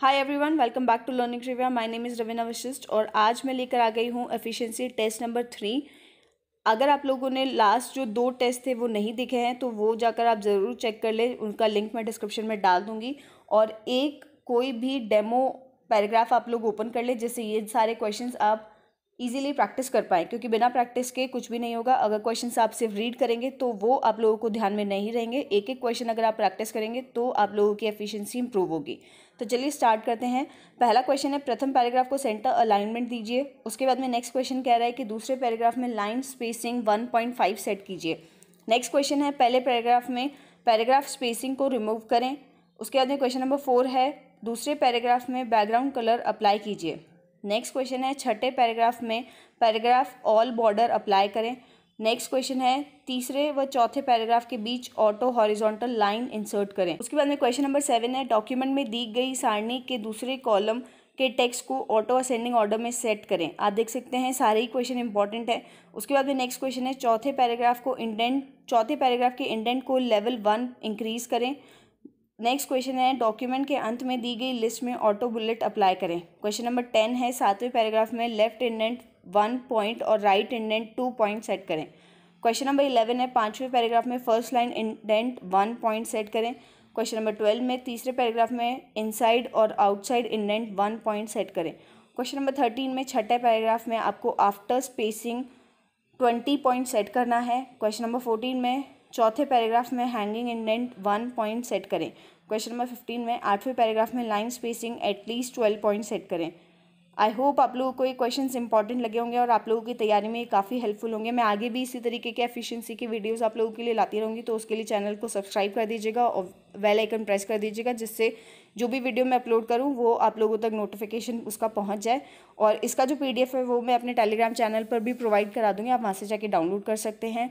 hi everyone welcome back to learning रिव्या my name is Raveena Vashisht और आज मैं लेकर आ गई हूँ एफिशिएंसी टेस्ट नंबर थ्री अगर आप लोगों ने लास्ट जो दो टेस्ट थे वो नहीं दिखे हैं तो वो जाकर आप ज़रूर चेक कर लें उनका लिंक मैं डिस्क्रिप्शन में डाल दूँगी और एक कोई भी डेमो पैराग्राफ आप लोग ओपन कर लें जिससे ये सारे क्वेश्चन आप ईजिली प्रैक्टिस कर पाएँ क्योंकि बिना प्रैक्टिस के कुछ भी नहीं होगा अगर क्वेश्चन आप सिर्फ रीड करेंगे तो वो आप लोगों को ध्यान में नहीं रहेंगे एक एक क्वेश्चन अगर आप प्रैक्टिस करेंगे तो आप लोगों की एफिशिएंसी इंप्रूव होगी तो चलिए स्टार्ट करते हैं पहला क्वेश्चन है प्रथम पैराग्राफ को सेंटर अलाइनमेंट दीजिए उसके बाद में नेक्स्ट क्वेश्चन कह रहा है कि दूसरे पैराग्राफ में line spacing one point five set कीजिए नेक्स्ट क्वेश्चन है पहले पैराग्राफ में पैराग्राफ स्पेसिंग को रिमूव करें उसके बाद में क्वेश्चन नंबर फोर है दूसरे पैराग्राफ में बैकग्राउंड कलर अप्लाई कीजिए नेक्स्ट क्वेश्चन है छठे पैराग्राफ में पैराग्राफ ऑल बॉर्डर अप्लाई करें नेक्स्ट क्वेश्चन है तीसरे व चौथे पैराग्राफ के बीच ऑटो हॉरिजॉन्टल लाइन इंसर्ट करें उसके बाद में क्वेश्चन नंबर सेवन है डॉक्यूमेंट में दी गई सारणी के दूसरे कॉलम के टेक्स्ट को ऑटो असेंडिंग ऑर्डर में सेट करें आप देख सकते हैं सारे ही क्वेश्चन इंपॉर्टेंट है उसके बाद में नेक्स्ट क्वेश्चन है चौथे पैराग्राफ को इंडेंट चौथे पैराग्राफ के इंडेंट को लेवल वन इंक्रीज करें नेक्स्ट क्वेश्चन है डॉक्यूमेंट के अंत में दी गई लिस्ट में ऑटो बुलेट अप्लाई करें क्वेश्चन नंबर टेन है सातवें पैराग्राफ में लेफ्ट इंडेंट वन पॉइंट और right indent two point set करें क्वेश्चन नंबर इलेवन है पाँचवें पैराग्राफ में first line indent one point set करें क्वेश्चन नंबर ट्वेल्व में तीसरे पैराग्राफ में इनसाइड और outside indent one point set करें क्वेश्चन नंबर थर्टीन में छठे पैराग्राफ में आपको after spacing twenty point set करना है क्वेश्चन नंबर फोर्टीन में चौथे पैराग्राफ में hanging indent one point set करें क्वेश्चन नंबर फिफ्टीन में आठवें पैराग्राफ में line spacing at least twelve point set करें आई होप आप लोगों को ये क्वेश्चंस इंपॉर्टेंट लगे होंगे और आप लोगों की तैयारी में ये काफ़ी हेल्पफुल होंगे मैं आगे भी इसी तरीके के एफिशिएंसी की वीडियोस आप लोगों के लिए लाती रहूँगी तो उसके लिए चैनल को सब्सक्राइब कर दीजिएगा और वेल आइकन प्रेस कर दीजिएगा जिससे जो भी वीडियो मैं अपलोड करूँ वो आप लोगों तक नोटिफिकेशन उसका पहुँच जाए और इसका जो पी है वो मैं अपने टेलीग्राम चैनल पर भी प्रोवाइड करा दूँगी आप वहाँ से जाके डाउनलोड कर सकते हैं